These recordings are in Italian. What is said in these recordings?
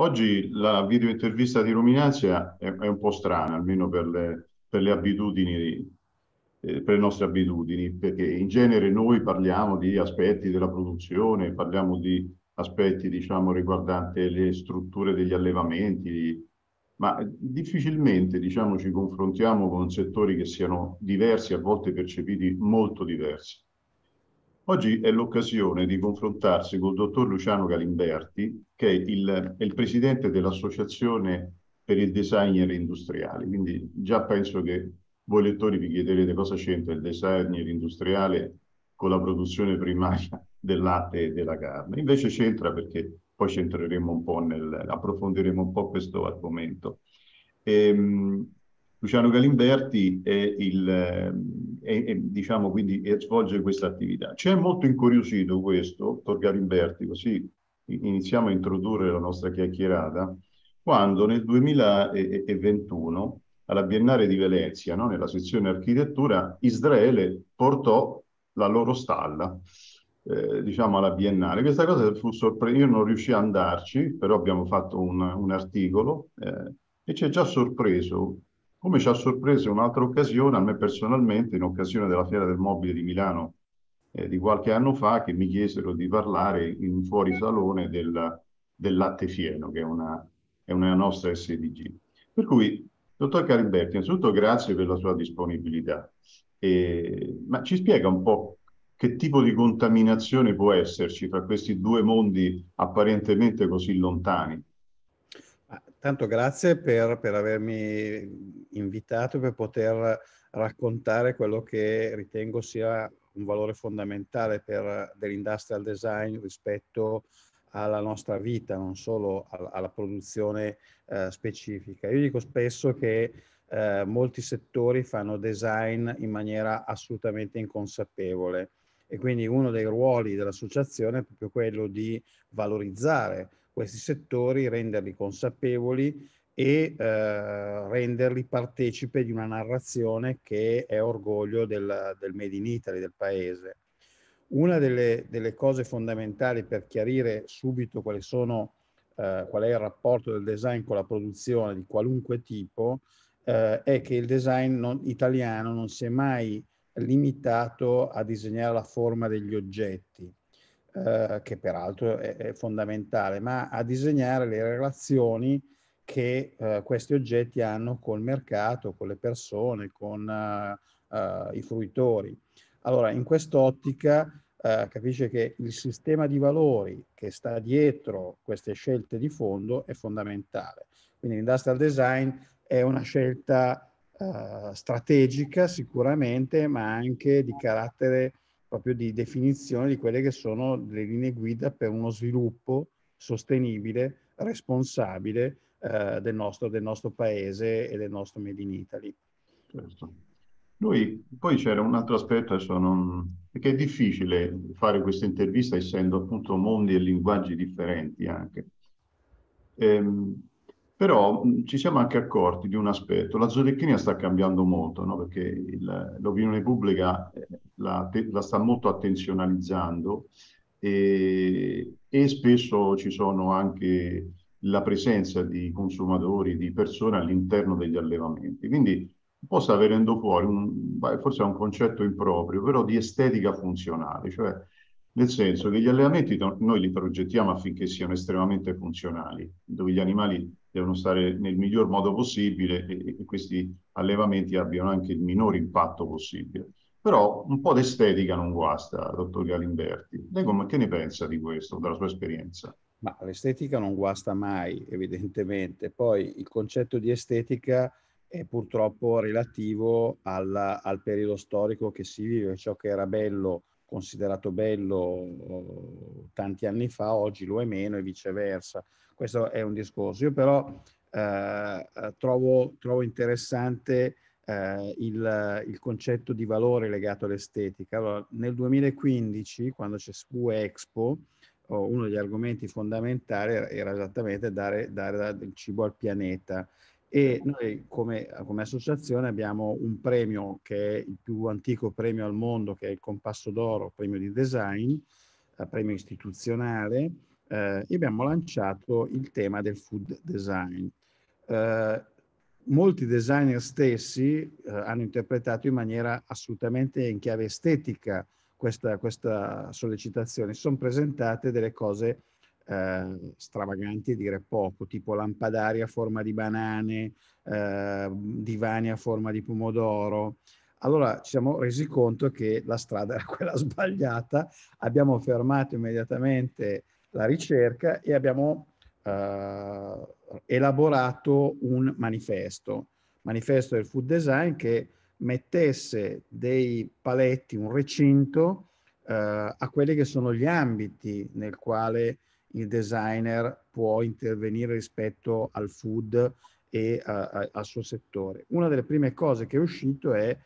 Oggi la videointervista di Ruminanzia è, è, un po' strana, almeno per le, per le abitudini, eh, per le nostre abitudini, perché in genere noi parliamo di aspetti della produzione, parliamo di aspetti diciamo, riguardanti le strutture degli allevamenti, ma difficilmente diciamo, ci confrontiamo con settori che siano diversi, a volte percepiti molto diversi. Oggi è l'occasione di confrontarsi con il dottor Luciano Galimberti, che è il, è il presidente dell'Associazione per il Designer Industriale. Quindi già penso che voi lettori vi chiederete cosa c'entra il designer industriale con la produzione primaria del latte e della carne. Invece c'entra perché poi c'entreremo un po' nel, approfondiremo un po' questo argomento. E, ehm, Luciano Galimberti è il e, e, diciamo quindi e svolge questa attività. Ci è molto incuriosito questo, Tor Garimberti, così iniziamo a introdurre la nostra chiacchierata, quando nel 2021 alla Biennale di Venezia, no? nella sezione architettura, Israele portò la loro stalla, eh, diciamo alla Biennale. Questa cosa fu sorprendente, io non riuscii ad andarci, però abbiamo fatto un, un articolo eh, e ci è già sorpreso come ci ha sorpreso un'altra occasione, a me personalmente, in occasione della Fiera del Mobile di Milano eh, di qualche anno fa, che mi chiesero di parlare in fuori salone del, del latte fieno, che è una, è una nostra SDG. Per cui, dottor Carimberti, innanzitutto grazie per la sua disponibilità. E, ma ci spiega un po' che tipo di contaminazione può esserci fra questi due mondi apparentemente così lontani? Tanto grazie per, per avermi invitato per poter raccontare quello che ritengo sia un valore fondamentale per, dell'industrial design rispetto alla nostra vita, non solo alla, alla produzione eh, specifica. Io dico spesso che eh, molti settori fanno design in maniera assolutamente inconsapevole e quindi uno dei ruoli dell'associazione è proprio quello di valorizzare questi settori, renderli consapevoli e eh, renderli partecipe di una narrazione che è orgoglio del, del Made in Italy, del paese. Una delle, delle cose fondamentali per chiarire subito quali sono Uh, qual è il rapporto del design con la produzione di qualunque tipo, uh, è che il design non, italiano non si è mai limitato a disegnare la forma degli oggetti, eh, che peraltro è, è, fondamentale, ma a disegnare le relazioni che eh, questi oggetti hanno col mercato, con le persone, con eh, eh i fruitori. Allora, in quest'ottica eh, capisce che il sistema di valori che sta dietro queste scelte di fondo è fondamentale. Quindi l'industrial design è una scelta eh, strategica sicuramente, ma anche di carattere proprio di definizione di quelle che sono le linee guida per uno sviluppo sostenibile, responsabile eh, del, nostro, del, nostro, paese e del nostro Made in Italy. Certo. Lui, poi c'era un altro aspetto, adesso non... perché è difficile fare questa intervista essendo appunto mondi e linguaggi differenti anche. Ehm, però mh, mm, ci siamo anche accorti di un aspetto, la zootecnia sta cambiando molto, no? perché il, l'opinione pubblica eh, la, la, sta molto attenzionalizzando e, e spesso ci sono anche la presenza di consumatori, di persone all'interno degli allevamenti. Quindi un po' sta venendo fuori, un, forse è un concetto improprio, però di estetica funzionale, cioè nel senso che gli allevamenti noi li progettiamo affinché siano estremamente funzionali, dove gli animali devono stare nel miglior modo possibile e, e questi allevamenti abbiano anche il minor impatto possibile. Però un po' d'estetica non guasta, dottor Galimberti. Lei come, che ne pensa di questo, della sua esperienza? Ma l'estetica non guasta mai, evidentemente. Poi il concetto di estetica è purtroppo relativo alla, al periodo storico che si vive, ciò che era bello considerato bello oh, tanti anni fa, oggi lo è meno e viceversa. Questo è un discorso. Io però eh, eh trovo, trovo, interessante eh, il, il, concetto di valore legato all'estetica. Allora, nel 2015, quando c'è SPU Expo, oh, uno degli argomenti fondamentali era esattamente dare, dare il cibo al pianeta e noi come, come, associazione abbiamo un premio che è il più antico premio al mondo, che è il Compasso d'Oro, premio di design, eh, premio istituzionale, eh, e abbiamo lanciato il tema del food design. Eh, molti designer stessi eh, hanno interpretato in maniera assolutamente in chiave estetica questa, questa sollecitazione. Sono presentate delle cose eh, stravaganti a dire poco, tipo lampadari a forma di banane, eh, divani a forma di pomodoro. Allora ci siamo resi conto che la strada era quella sbagliata, abbiamo fermato immediatamente la ricerca e abbiamo eh, elaborato un manifesto, manifesto del food design che mettesse dei paletti, un recinto eh, a quelli che sono gli ambiti nel quale il designer può intervenire rispetto al food e a, eh, eh, al suo settore. Una delle prime cose che è uscito è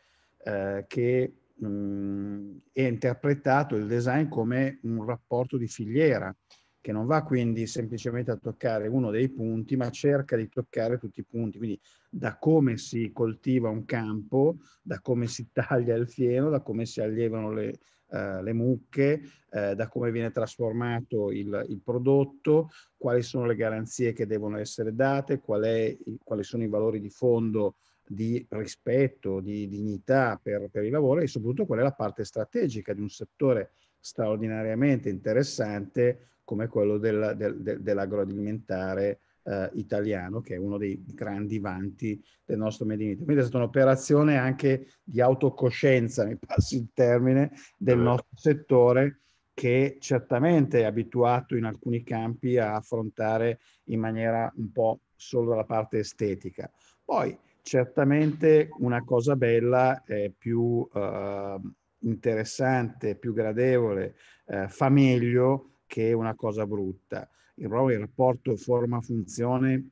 eh, che mh, mm, è interpretato il design come un rapporto di filiera, che non va quindi semplicemente a toccare uno dei punti, ma cerca di toccare tutti i punti, quindi da come si coltiva un campo, da come si taglia il fieno, da come si allievano le, eh, le mucche, eh, da come viene trasformato il, il, prodotto, quali sono le garanzie che devono essere date, qual è, quali sono i valori di fondo di rispetto, di dignità per, per il lavoro e soprattutto qual è la parte strategica di un settore straordinariamente interessante come quello del, del, dell'agroalimentare eh, italiano, che è uno dei grandi vanti del nostro Made in Italy. Quindi è stata un'operazione anche di autocoscienza, mi passi il termine, del certo. nostro settore che certamente è abituato in alcuni campi a affrontare in maniera un po' solo la parte estetica. Poi certamente una cosa bella è più eh, interessante, più gradevole, eh, fa meglio che una cosa brutta il proprio rapporto forma-funzione,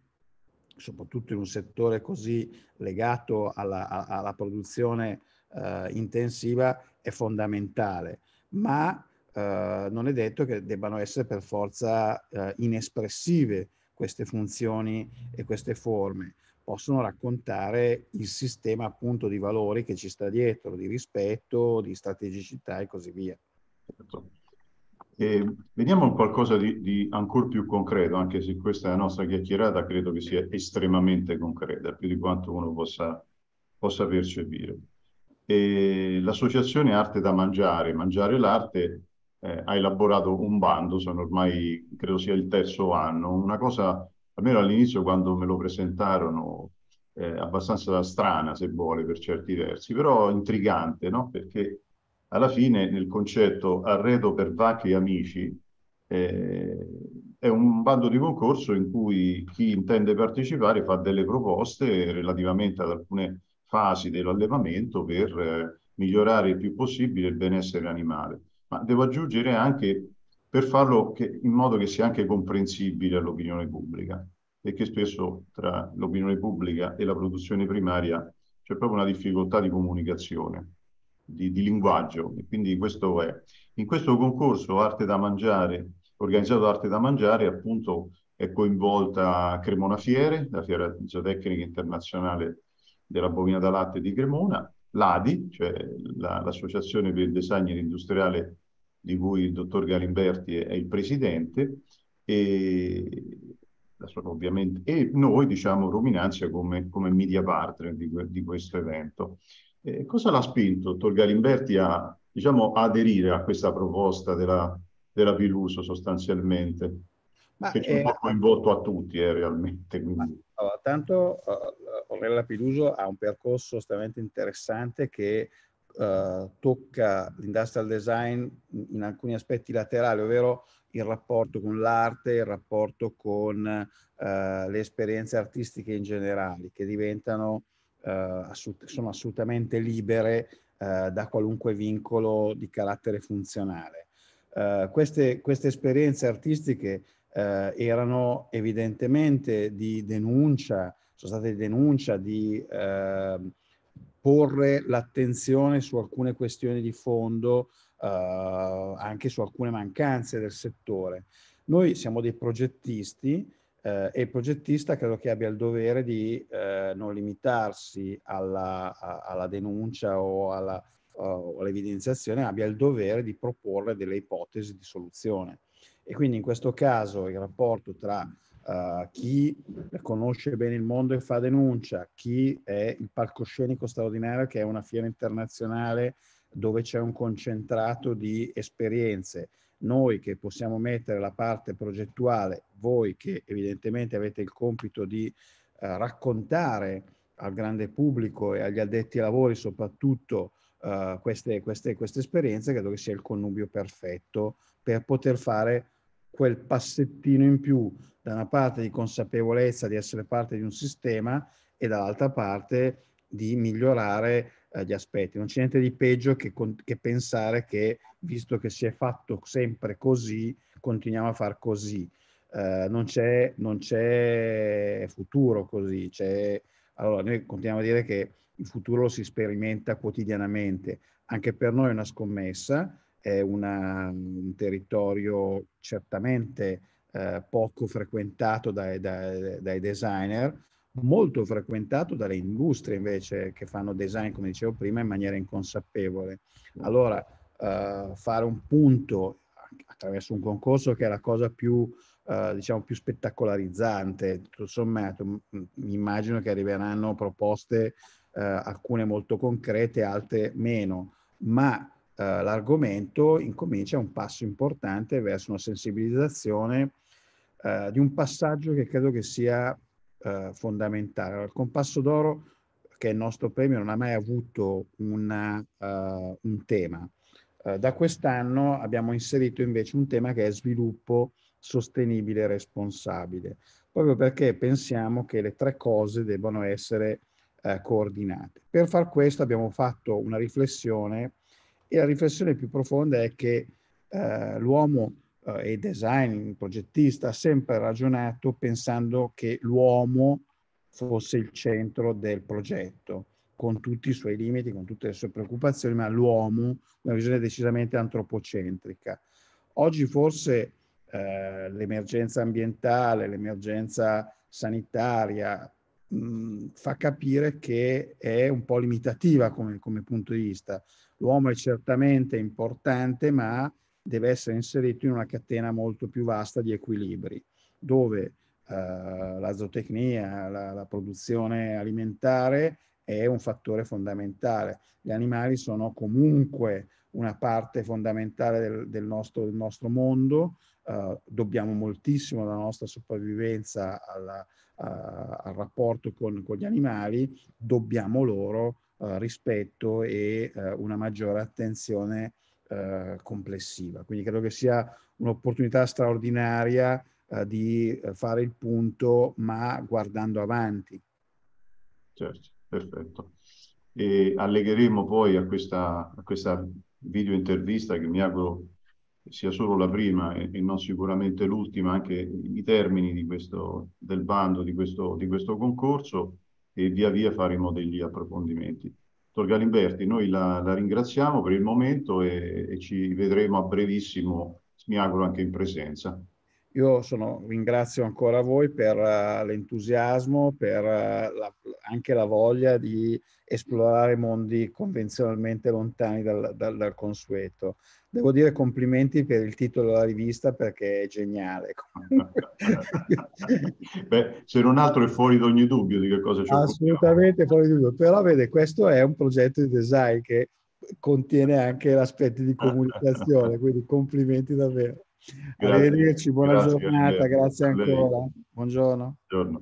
soprattutto in un settore così legato alla, alla produzione eh, intensiva, è fondamentale, ma eh, non è detto che debbano essere per forza eh, inespressive queste funzioni e queste forme possono raccontare il sistema appunto di valori che ci sta dietro, di rispetto, di strategicità e così via. Certo. E vediamo qualcosa di, di ancora più concreto, anche se questa è la nostra chiacchierata, credo che sia estremamente concreta, più di quanto uno possa, possa percepire. E l'associazione Arte da Mangiare, Mangiare l'Arte, eh, ha elaborato un bando, sono ormai, credo sia il terzo anno, una cosa, almeno all'inizio quando me lo presentarono, eh, abbastanza strana se vuole per certi versi, però intrigante, no? perché alla fine nel concetto arredo per vacche e amici eh, è un bando di concorso in cui chi intende partecipare fa delle proposte relativamente ad alcune fasi dell'allevamento per eh, migliorare il più possibile il benessere animale. Ma devo aggiungere anche per farlo che, in modo che sia anche comprensibile all'opinione pubblica e che spesso tra l'opinione pubblica e la produzione primaria c'è proprio una difficoltà di comunicazione di, di linguaggio. E quindi questo è. In questo concorso Arte da Mangiare, organizzato Arte da Mangiare, appunto è coinvolta Cremona Fiere, la Fiera Zootecnica Internazionale della Bovina da Latte di Cremona, l'ADI, cioè l'Associazione per il Designer Industriale di cui il dottor Galimberti è, è il presidente, e, ovviamente, e noi, diciamo, Ruminanzia come, come media partner di, di questo evento. Eh, cosa l'ha spinto, dottor Galimberti, a diciamo, aderire a questa proposta della, della Piluso sostanzialmente? Ma che è... un eh, po' coinvolto a tutti, eh, realmente. Quindi. Allora, tanto uh, eh, Orella Piluso ha un percorso estremamente interessante che uh, tocca l'industrial design in alcuni aspetti laterali, ovvero il rapporto con l'arte, il rapporto con uh, le esperienze artistiche in generale, che diventano eh, assolut- sono assolutamente libere eh, da qualunque vincolo di carattere funzionale. Eh, queste, queste, esperienze artistiche erano evidentemente di denuncia, sono state denuncia di ehm, porre l'attenzione su alcune questioni di fondo, eh, anche su alcune mancanze del settore. Noi siamo dei progettisti eh, e il progettista credo che abbia il dovere di eh, non limitarsi alla, a, alla denuncia o, alla, o all'evidenziazione, abbia il dovere di proporre delle ipotesi di soluzione. E quindi in questo caso il rapporto tra Uh, chi conosce bene il mondo e fa denuncia, chi è il palcoscenico straordinario che è una fiera internazionale dove c'è un concentrato di esperienze. Noi che possiamo mettere la parte progettuale, voi che evidentemente avete il compito di eh, raccontare al grande pubblico e agli addetti ai lavori soprattutto eh, queste, queste, queste esperienze, credo che sia il connubio perfetto per poter fare quel passettino in più da una parte di consapevolezza di essere parte di un sistema e dall'altra parte di migliorare eh, gli aspetti. Non c'è niente di peggio che, con, che, pensare che, visto che si è fatto sempre così, continuiamo a far così. Eh, non, c'è, non, c'è, futuro così. C'è... Allora, noi continuiamo a dire che il futuro lo si sperimenta quotidianamente. Anche per noi è una scommessa, è una, un territorio certamente eh, poco frequentato dai, dai, dai designer, molto frequentato dalle industrie invece che fanno design, come dicevo prima, in maniera inconsapevole. Allora, eh, fare un punto attraverso un concorso che è la cosa più, eh, diciamo, più spettacolarizzante, tutto sommato, mi immagino che arriveranno proposte eh, alcune molto concrete, altre meno, ma eh, l'argomento incomincia un passo importante verso una sensibilizzazione eh, di un passaggio che credo che sia eh, fondamentale. il Compasso d'Oro, che è il nostro premio, non ha mai avuto una, uh, eh, un tema. Uh, da quest'anno abbiamo inserito invece un tema che è sviluppo sostenibile e responsabile, proprio perché pensiamo che le tre cose debbano essere eh, coordinate. Per far questo abbiamo fatto una riflessione e la riflessione più profonda è che eh, l'uomo eh, e design, il progettista, ha sempre ragionato pensando che l'uomo fosse il centro del progetto, con tutti i suoi limiti, con tutte le sue preoccupazioni, ma l'uomo, una visione decisamente antropocentrica. Oggi forse eh, l'emergenza ambientale, l'emergenza sanitaria, mm, fa capire che è un po' limitativa come, come, punto di vista. L'uomo è certamente importante, ma deve essere inserito in una catena molto più vasta di equilibri, dove eh, la zootecnia, la, la produzione alimentare è un fattore fondamentale. Gli animali sono comunque una parte fondamentale del, del, nostro, del nostro, mondo, uh, dobbiamo moltissimo alla nostra sopravvivenza, alla, uh, al rapporto con, con, gli animali, dobbiamo loro uh, rispetto e eh, una maggiore attenzione eh, complessiva. Quindi credo che sia un'opportunità straordinaria eh, di eh, fare il punto, ma guardando avanti. Certo, perfetto. E allegheremo poi a questa, a questa video intervista che mi auguro sia solo la prima e, non sicuramente l'ultima, anche i termini questo, del bando di questo, di questo concorso e via via faremo degli approfondimenti. Dottor Galimberti, noi la, la, ringraziamo per il momento e, e ci vedremo a brevissimo, mi auguro anche in presenza. Io sono, ringrazio ancora voi per uh, l'entusiasmo, per uh, la, anche la voglia di esplorare mondi convenzionalmente lontani dal, dal, dal, consueto. Devo dire complimenti per il titolo della rivista perché è geniale. Beh, se non altro è fuori da ogni dubbio di che cosa c'è. Assolutamente fuori di dubbio, però vede, questo è un progetto di design che contiene anche l'aspetto di comunicazione, quindi complimenti davvero. Grazie. Arrivederci, buona grazie, giornata, grazie ancora. Buongiorno. Buongiorno.